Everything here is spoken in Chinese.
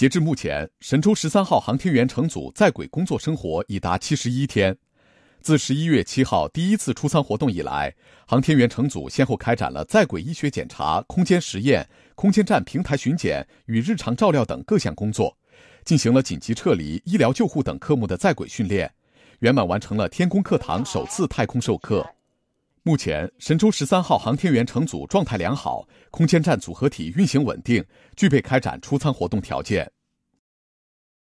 截至目前，神舟十三号航天员乘组在轨工作生活已达七十一天。自十一月七号第一次出舱活动以来，航天员乘组先后开展了在轨医学检查、空间实验、空间站平台巡检与日常照料等各项工作，进行了紧急撤离、医疗救护等科目的在轨训练，圆满完成了天宫课堂首次太空授课。目前，神舟十三号航天员乘组状态良好，空间站组合体运行稳定，具备开展出舱活动条件。